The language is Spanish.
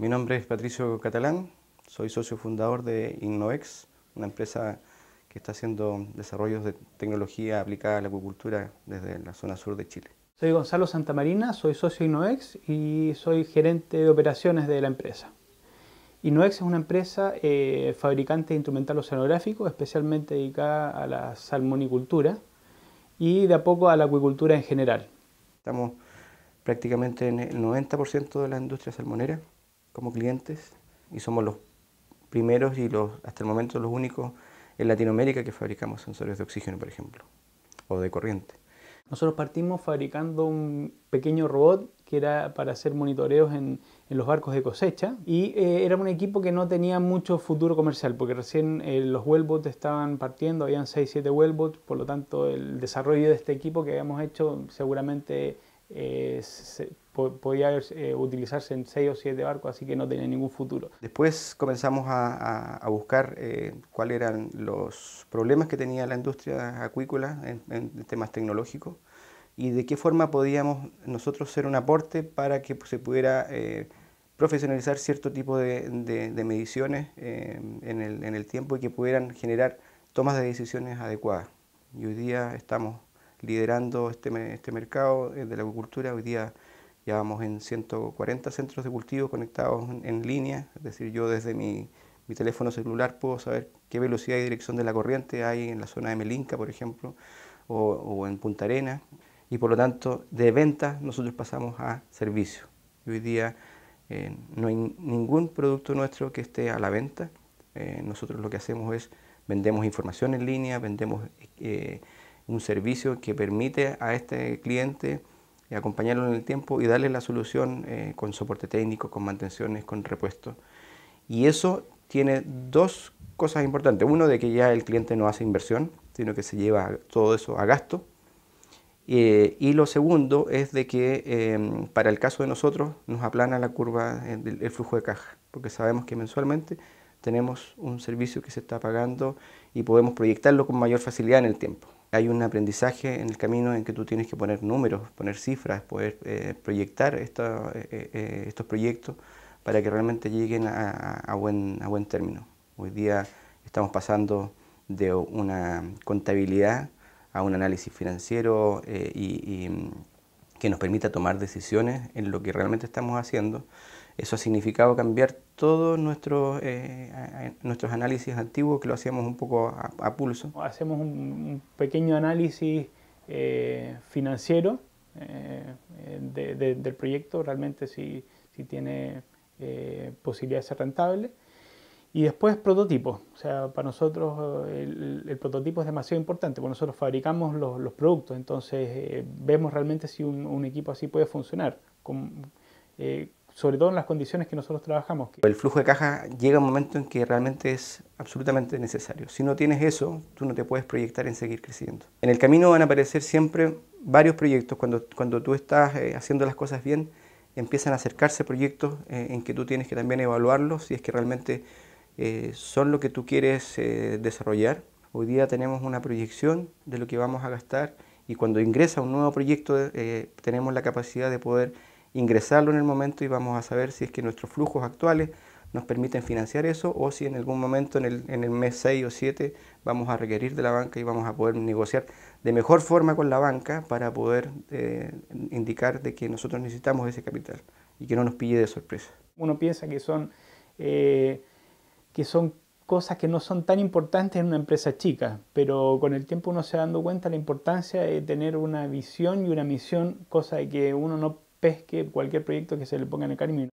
Mi nombre es Patricio Catalán, soy socio fundador de Innoex, una empresa que está haciendo desarrollos de tecnología aplicada a la acuicultura desde la zona sur de Chile. Soy Gonzalo Santamarina, soy socio de Innoex y soy gerente de operaciones de la empresa. Innoex es una empresa eh, fabricante de instrumental oceanográfico, especialmente dedicada a la salmonicultura y de a poco a la acuicultura en general. Estamos prácticamente en el 90% de la industria salmonera como clientes y somos los primeros y los, hasta el momento los únicos en Latinoamérica que fabricamos sensores de oxígeno, por ejemplo, o de corriente. Nosotros partimos fabricando un pequeño robot que era para hacer monitoreos en, los barcos de cosecha y eh, era un equipo que no tenía mucho futuro comercial porque recién eh, los wellbots estaban partiendo, habían 6-7 wellbots, por lo tanto el desarrollo de este equipo que habíamos hecho seguramente eh, podía eh, utilizarse en 6 o 7 barcos, así que no tenía ningún futuro. Después comenzamos a, buscar eh, cuáles eran los problemas que tenía la industria acuícola en, temas tecnológicos y de qué forma podíamos nosotros ser un aporte para que se pudiera profesionalizar cierto tipo de, mediciones en en el tiempo y que pudieran generar tomas de decisiones adecuadas. Y hoy día estamos liderando este, este mercado eh, de la agricultura. Hoy día ya vamos en 140 centros de cultivo conectados en, línea, es decir, yo desde mi, teléfono celular puedo saber qué velocidad y dirección de la corriente hay en la zona de Melinca, por ejemplo, o, en Punta Arena, y por lo tanto de ventas nosotros pasamos a servicio. Y hoy día eh, no hay ningún producto nuestro que esté a la venta. Eh, nosotros lo que hacemos es vendemos información en línea, vendemos un servicio que permite a este cliente acompañarlo en el tiempo y darle la solución eh, con soporte técnico, con mantenciones, con repuestos. Y eso tiene dos cosas importantes. Uno, de que ya el cliente no hace inversión, sino que se lleva todo eso a gasto. Eh, y lo segundo es de que em, para el caso de nosotros nos aplana la curva eh, del flujo de caja, porque sabemos que mensualmente tenemos un servicio que se está pagando y podemos proyectarlo con mayor facilidad en el tiempo hay un aprendizaje en el camino en que tú tienes que poner números, poner cifras, poder eh, proyectar eh, eh, estos proyectos para que realmente lleguen a, buen, término. Hoy día estamos pasando de una contabilidad a un análisis financiero mm, que nos permita tomar decisiones en lo que realmente estamos haciendo. Eso ha significado cambiar todos nuestros, eh, nuestros análisis antiguos, que lo hacíamos un poco a, pulso. Hacemos un, pequeño análisis eh, financiero eh, del proyecto, realmente si, tiene posibilidad de ser rentable. Y después prototipos. O sea, para nosotros el, prototipo es demasiado importante, porque nosotros fabricamos los, productos, entonces vemos realmente si un, equipo así puede funcionar. Con, sobre todo en las condiciones que nosotros trabajamos. El flujo de caja llega un momento en que realmente es absolutamente necesario. Si no tienes eso, tú no te puedes proyectar en seguir creciendo. En el camino van a aparecer siempre varios proyectos. Cuando, cuando tú estás eh, haciendo las cosas bien, empiezan a acercarse proyectos eh, en que tú tienes que también evaluarlos si es que realmente eh, son lo que tú quieres desarrollar. Hoy día tenemos una proyección de lo que vamos a gastar y cuando ingresa un nuevo proyecto tenemos la capacidad de poder ingresarlo en el momento y vamos a saber si es que nuestros flujos actuales nos permiten financiar eso o si en algún momento en el, en el mes 6 o 7 vamos a requerir de la banca y vamos a poder negociar de mejor forma con la banca para poder eh, indicar de que nosotros necesitamos ese capital y que no nos pille de sorpresa. Uno piensa que son, eh, que son cosas que no son tan importantes en una empresa chica, pero con el tiempo uno se ha dando cuenta de la importancia de tener una visión y una misión, cosa de que uno no pesque cualquier proyecto que se le ponga en el camino.